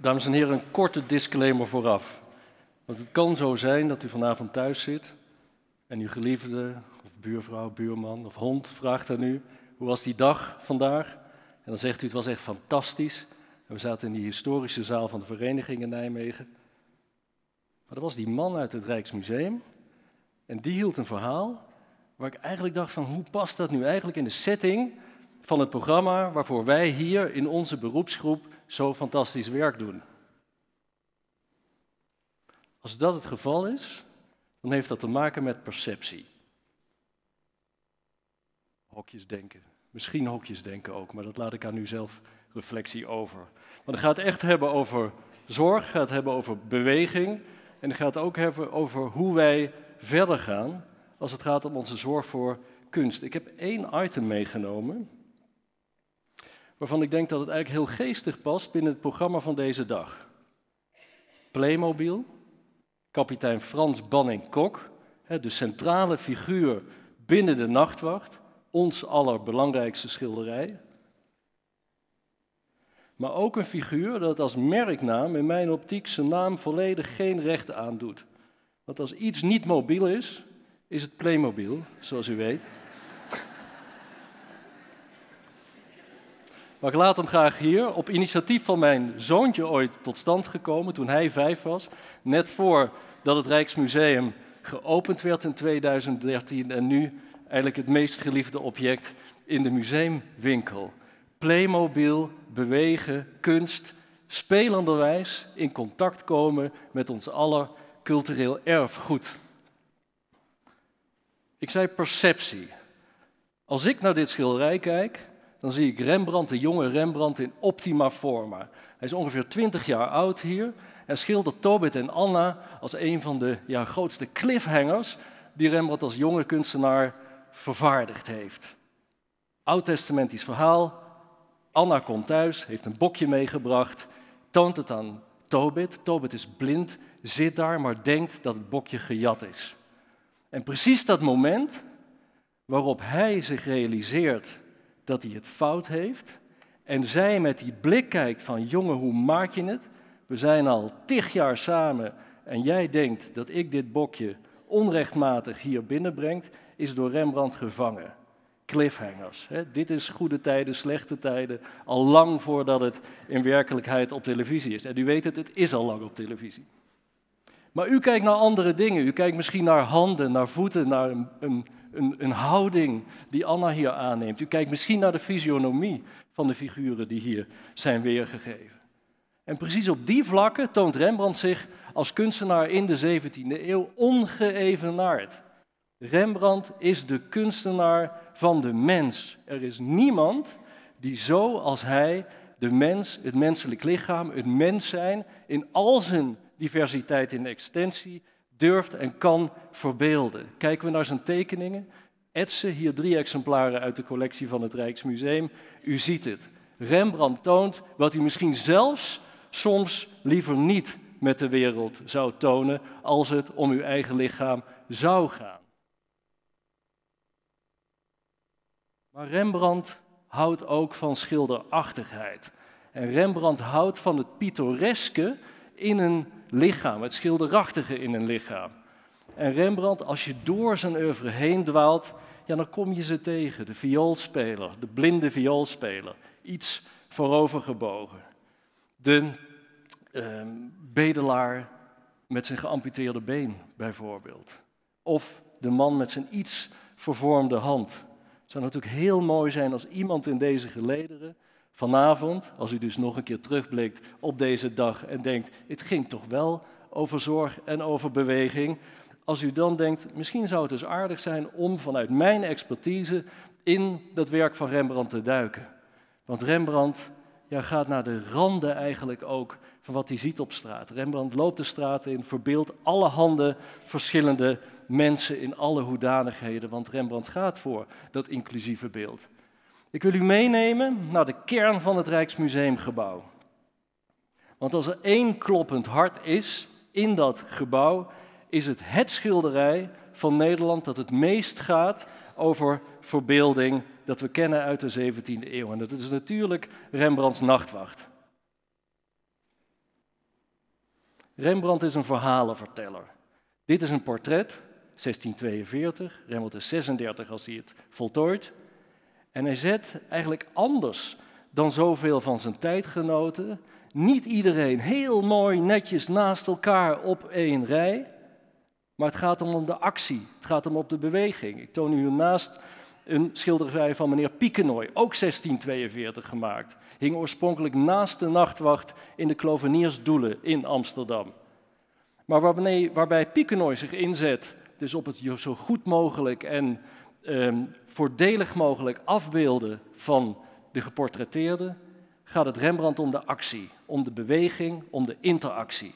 Dames en heren, een korte disclaimer vooraf. Want het kan zo zijn dat u vanavond thuis zit en uw geliefde of buurvrouw, buurman of hond vraagt aan u: hoe was die dag vandaag? En dan zegt u: het was echt fantastisch. En we zaten in die historische zaal van de vereniging in Nijmegen. Maar er was die man uit het Rijksmuseum en die hield een verhaal waar ik eigenlijk dacht van hoe past dat nu eigenlijk in de setting van het programma waarvoor wij hier in onze beroepsgroep zo fantastisch werk doen. Als dat het geval is, dan heeft dat te maken met perceptie. Hokjes denken. Misschien hokjes denken ook, maar dat laat ik aan u zelf reflectie over. Want het gaat echt hebben over zorg, het gaat hebben over beweging en het gaat ook hebben over hoe wij verder gaan als het gaat om onze zorg voor kunst. Ik heb één item meegenomen waarvan ik denk dat het eigenlijk heel geestig past binnen het programma van deze dag. Playmobil, kapitein Frans Banning-Kok, de centrale figuur binnen de nachtwacht, ons allerbelangrijkste schilderij. Maar ook een figuur dat als merknaam in mijn optiek zijn naam volledig geen recht aandoet. Want als iets niet mobiel is, is het Playmobil, zoals u weet. Maar ik laat hem graag hier. Op initiatief van mijn zoontje ooit tot stand gekomen toen hij vijf was. Net voordat het Rijksmuseum geopend werd in 2013 en nu eigenlijk het meest geliefde object in de museumwinkel. Playmobil, bewegen, kunst, spelenderwijs in contact komen met ons aller cultureel erfgoed. Ik zei perceptie. Als ik naar dit schilderij kijk, dan zie ik Rembrandt, de jonge Rembrandt, in optima forma. Hij is ongeveer 20 jaar oud hier en schildert Tobit en Anna als een van de grootste cliffhangers die Rembrandt als jonge kunstenaar vervaardigd heeft. Oud-testamentisch verhaal. Anna komt thuis, heeft een bokje meegebracht, toont het aan Tobit. Tobit is blind, zit daar, maar denkt dat het bokje gejat is. En precies dat moment waarop hij zich realiseert dat hij het fout heeft. En zij met die blik kijkt van jongen, hoe maak je het? We zijn al tig jaar samen en jij denkt dat ik dit bokje onrechtmatig hier binnenbrengt, is door Rembrandt gevangen. Cliffhangers. Hè? Dit is goede tijden, slechte tijden, al lang voordat het in werkelijkheid op televisie is. En u weet het, het is al lang op televisie. Maar u kijkt naar andere dingen. U kijkt misschien naar handen, naar voeten, naar een, een, een, houding die Anna hier aanneemt. U kijkt misschien naar de fysionomie van de figuren die hier zijn weergegeven. En precies op die vlakken toont Rembrandt zich als kunstenaar in de 17e eeuw ongeëvenaard. Rembrandt is de kunstenaar van de mens. Er is niemand die zo als hij de mens, het menselijk lichaam, het mens zijn in al zijn diversiteit in extensie, durft en kan verbeelden. Kijken we naar zijn tekeningen, etsen, hier drie exemplaren uit de collectie van het Rijksmuseum, u ziet het. Rembrandt toont wat hij misschien zelfs soms liever niet met de wereld zou tonen als het om uw eigen lichaam zou gaan. Maar Rembrandt houdt ook van schilderachtigheid. En Rembrandt houdt van het pittoreske in een lichaam, het schilderachtige in een lichaam. En Rembrandt, als je door zijn oeuvre heen dwaalt, ja, dan kom je ze tegen. De vioolspeler, de blinde vioolspeler, iets voorovergebogen. De ehm, bedelaar met zijn geamputeerde been, bijvoorbeeld. Of de man met zijn iets vervormde hand. Het zou natuurlijk heel mooi zijn als iemand in deze gelederen Vanavond, als u dus nog een keer terugblikt op deze dag en denkt, het ging toch wel over zorg en over beweging. Als u dan denkt, misschien zou het dus aardig zijn om vanuit mijn expertise in dat werk van Rembrandt te duiken. Want Rembrandt ja, gaat naar de randen eigenlijk ook van wat hij ziet op straat. Rembrandt loopt de straat in, verbeeldt alle handen verschillende mensen in alle hoedanigheden. Want Rembrandt gaat voor dat inclusieve beeld. Ik wil u meenemen naar de kern van het Rijksmuseumgebouw. Want als er één kloppend hart is in dat gebouw, is het het schilderij van Nederland dat het meest gaat over verbeelding dat we kennen uit de 17e eeuw. En dat is natuurlijk Rembrandts Nachtwacht. Rembrandt is een verhalenverteller. Dit is een portret, 1642. Rembrandt is 36 als hij het voltooid. En hij zet eigenlijk anders dan zoveel van zijn tijdgenoten niet iedereen heel mooi netjes naast elkaar op één rij. Maar het gaat om de actie, het gaat om op de beweging. Ik toon u naast een schilderij van meneer Piekenooi, ook 1642 gemaakt. Hing oorspronkelijk naast de nachtwacht in de Kloveniersdoelen in Amsterdam. Maar waarbij, waarbij Piekenooi zich inzet, dus op het zo goed mogelijk en Ehm, voordelig mogelijk afbeelden van de geportretteerde, gaat het Rembrandt om de actie, om de beweging, om de interactie.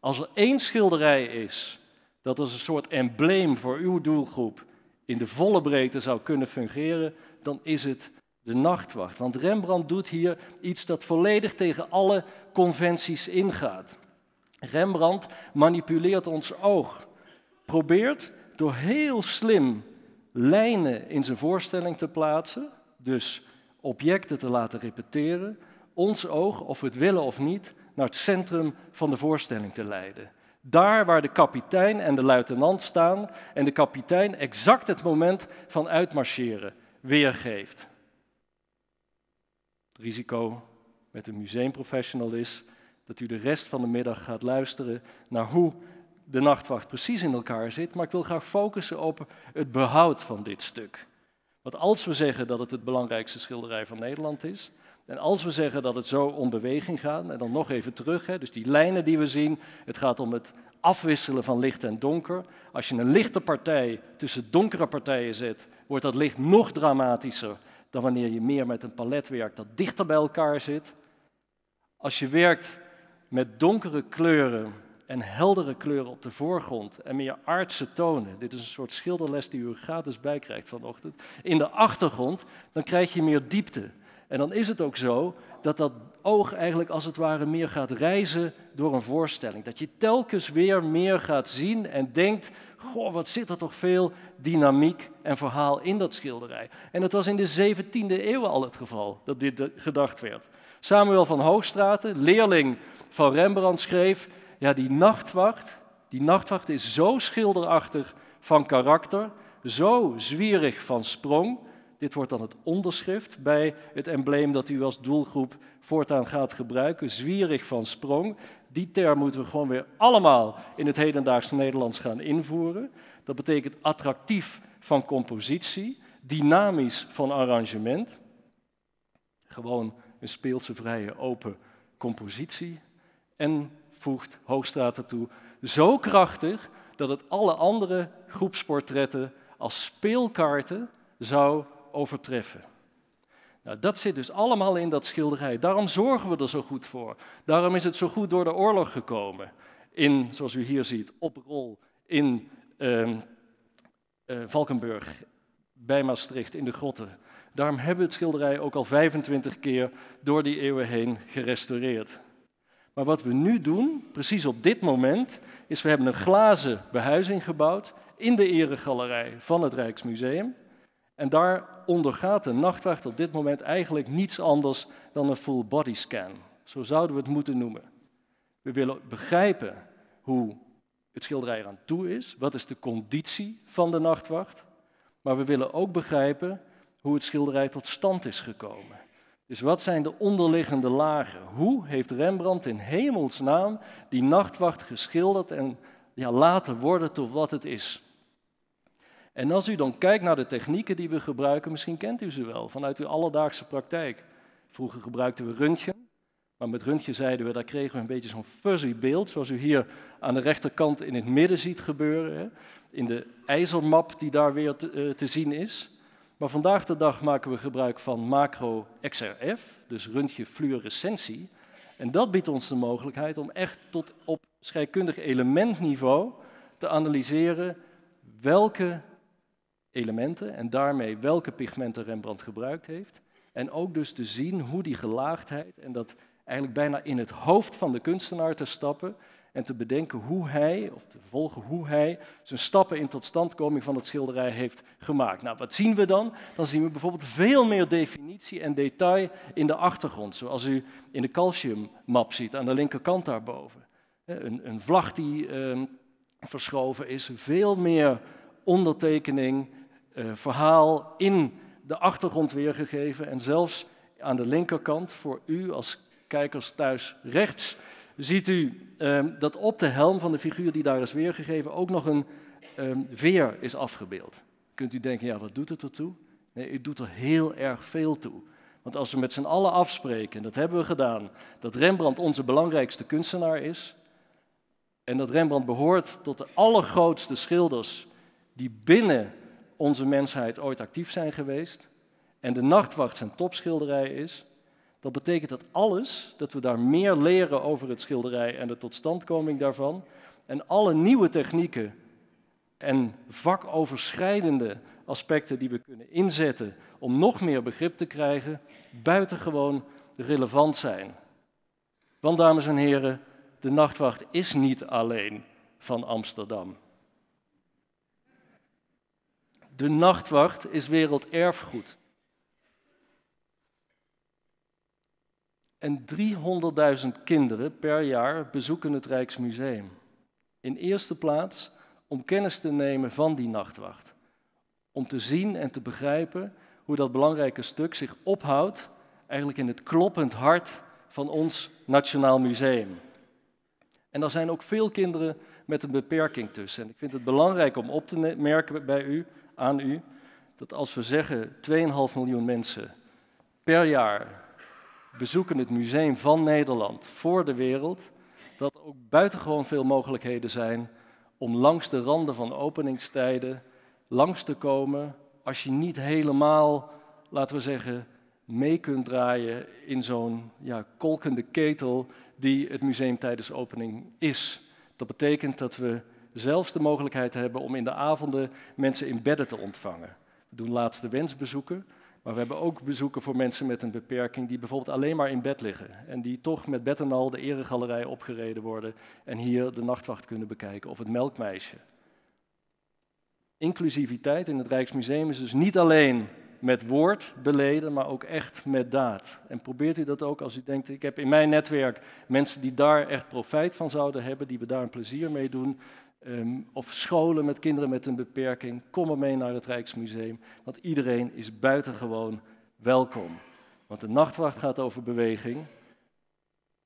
Als er één schilderij is dat als een soort embleem voor uw doelgroep in de volle breedte zou kunnen fungeren, dan is het de nachtwacht. Want Rembrandt doet hier iets dat volledig tegen alle conventies ingaat. Rembrandt manipuleert ons oog, probeert door heel slim lijnen in zijn voorstelling te plaatsen, dus objecten te laten repeteren, ons oog, of we het willen of niet, naar het centrum van de voorstelling te leiden. Daar waar de kapitein en de luitenant staan en de kapitein exact het moment van uitmarcheren weergeeft. Het risico met een museumprofessional is dat u de rest van de middag gaat luisteren naar hoe de nachtwacht precies in elkaar zit, maar ik wil graag focussen op het behoud van dit stuk. Want als we zeggen dat het het belangrijkste schilderij van Nederland is, en als we zeggen dat het zo om beweging gaat, en dan nog even terug, hè, dus die lijnen die we zien, het gaat om het afwisselen van licht en donker. Als je een lichte partij tussen donkere partijen zet, wordt dat licht nog dramatischer dan wanneer je meer met een palet werkt dat dichter bij elkaar zit. Als je werkt met donkere kleuren en heldere kleuren op de voorgrond en meer aardse tonen. Dit is een soort schilderles die u gratis bijkrijgt vanochtend. In de achtergrond, dan krijg je meer diepte. En dan is het ook zo dat dat oog eigenlijk als het ware meer gaat reizen door een voorstelling. Dat je telkens weer meer gaat zien en denkt, goh, wat zit er toch veel dynamiek en verhaal in dat schilderij. En dat was in de 17e eeuw al het geval, dat dit gedacht werd. Samuel van Hoogstraten, leerling van Rembrandt, schreef ja, die nachtwacht, die nachtwacht is zo schilderachtig van karakter, zo zwierig van sprong. Dit wordt dan het onderschrift bij het embleem dat u als doelgroep voortaan gaat gebruiken. Zwierig van sprong. Die term moeten we gewoon weer allemaal in het hedendaagse Nederlands gaan invoeren. Dat betekent attractief van compositie, dynamisch van arrangement. Gewoon een speelse, vrije, open compositie. En voegt Hoogstraat ertoe. Zo krachtig dat het alle andere groepsportretten als speelkaarten zou overtreffen. Nou, dat zit dus allemaal in dat schilderij. Daarom zorgen we er zo goed voor. Daarom is het zo goed door de oorlog gekomen. In, zoals u hier ziet, op rol in ehm, eh, Valkenburg, bij Maastricht, in de grotten. Daarom hebben we het schilderij ook al 25 keer door die eeuwen heen gerestaureerd. Maar wat we nu doen, precies op dit moment, is we hebben een glazen behuizing gebouwd in de eregalerij van het Rijksmuseum. En daar ondergaat de nachtwacht op dit moment eigenlijk niets anders dan een full body scan. Zo zouden we het moeten noemen. We willen begrijpen hoe het schilderij aan toe is, wat is de conditie van de nachtwacht, maar we willen ook begrijpen hoe het schilderij tot stand is gekomen. Dus wat zijn de onderliggende lagen? Hoe heeft Rembrandt in hemelsnaam die nachtwacht geschilderd en ja, laten worden tot wat het is? En als u dan kijkt naar de technieken die we gebruiken, misschien kent u ze wel vanuit uw alledaagse praktijk. Vroeger gebruikten we röntgen, maar met röntgen zeiden we, daar kregen we een beetje zo'n fuzzy beeld, zoals u hier aan de rechterkant in het midden ziet gebeuren, hè? in de ijzermap die daar weer te, eh, te zien is. Maar vandaag de dag maken we gebruik van macro-XRF, dus röntgenfluorescentie. En dat biedt ons de mogelijkheid om echt tot op scheikundig elementniveau te analyseren welke elementen en daarmee welke pigmenten Rembrandt gebruikt heeft. En ook dus te zien hoe die gelaagdheid en dat eigenlijk bijna in het hoofd van de kunstenaar te stappen, en te bedenken hoe hij, of te volgen hoe hij, zijn stappen in totstandkoming van het schilderij heeft gemaakt. Nou, wat zien we dan? Dan zien we bijvoorbeeld veel meer definitie en detail in de achtergrond, zoals u in de calciummap ziet aan de linkerkant daarboven. Een, een vlag die ehm, verschoven is, veel meer ondertekening, eh, verhaal in de achtergrond weergegeven en zelfs aan de linkerkant voor u als kijkers thuis rechts ziet u ehm, dat op de helm van de figuur die daar is weergegeven ook nog een ehm, veer is afgebeeld. Kunt u denken, ja, wat doet het ertoe? Nee, het doet er heel erg veel toe. Want als we met z'n allen afspreken, en dat hebben we gedaan, dat Rembrandt onze belangrijkste kunstenaar is, en dat Rembrandt behoort tot de allergrootste schilders die binnen onze mensheid ooit actief zijn geweest, en de Nachtwacht zijn topschilderij is, dat betekent dat alles, dat we daar meer leren over het schilderij en de totstandkoming daarvan. En alle nieuwe technieken en vakoverschrijdende aspecten die we kunnen inzetten om nog meer begrip te krijgen, buitengewoon relevant zijn. Want dames en heren, de nachtwacht is niet alleen van Amsterdam. De nachtwacht is werelderfgoed. En 300.000 kinderen per jaar bezoeken het Rijksmuseum. In eerste plaats om kennis te nemen van die nachtwacht. Om te zien en te begrijpen hoe dat belangrijke stuk zich ophoudt, eigenlijk in het kloppend hart van ons Nationaal Museum. En er zijn ook veel kinderen met een beperking tussen. En ik vind het belangrijk om op te merken bij u, aan u, dat als we zeggen 2,5 miljoen mensen per jaar bezoeken het Museum van Nederland voor de wereld dat er ook buitengewoon veel mogelijkheden zijn om langs de randen van openingstijden langs te komen als je niet helemaal, laten we zeggen, mee kunt draaien in zo'n ja, kolkende ketel die het museum tijdens opening is. Dat betekent dat we zelfs de mogelijkheid hebben om in de avonden mensen in bedden te ontvangen. We doen laatste wensbezoeken, maar we hebben ook bezoeken voor mensen met een beperking die bijvoorbeeld alleen maar in bed liggen. En die toch met bed en al de eregalerij opgereden worden en hier de nachtwacht kunnen bekijken of het melkmeisje. Inclusiviteit in het Rijksmuseum is dus niet alleen met woord beleden, maar ook echt met daad. En probeert u dat ook als u denkt, ik heb in mijn netwerk mensen die daar echt profijt van zouden hebben, die we daar een plezier mee doen, Ehm, of scholen met kinderen met een beperking, kom er mee naar het Rijksmuseum, want iedereen is buitengewoon welkom. Want de nachtwacht gaat over beweging.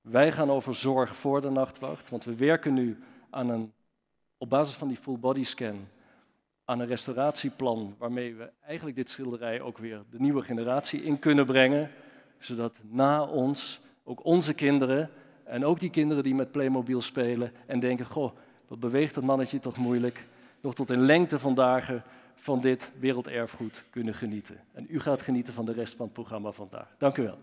Wij gaan over zorg voor de nachtwacht, want we werken nu aan een, op basis van die full body scan aan een restauratieplan waarmee we eigenlijk dit schilderij ook weer de nieuwe generatie in kunnen brengen, zodat na ons ook onze kinderen en ook die kinderen die met Playmobil spelen en denken, goh, wat beweegt dat mannetje toch moeilijk. Nog tot in lengte van dagen van dit werelderfgoed kunnen genieten. En u gaat genieten van de rest van het programma vandaag. Dank u wel.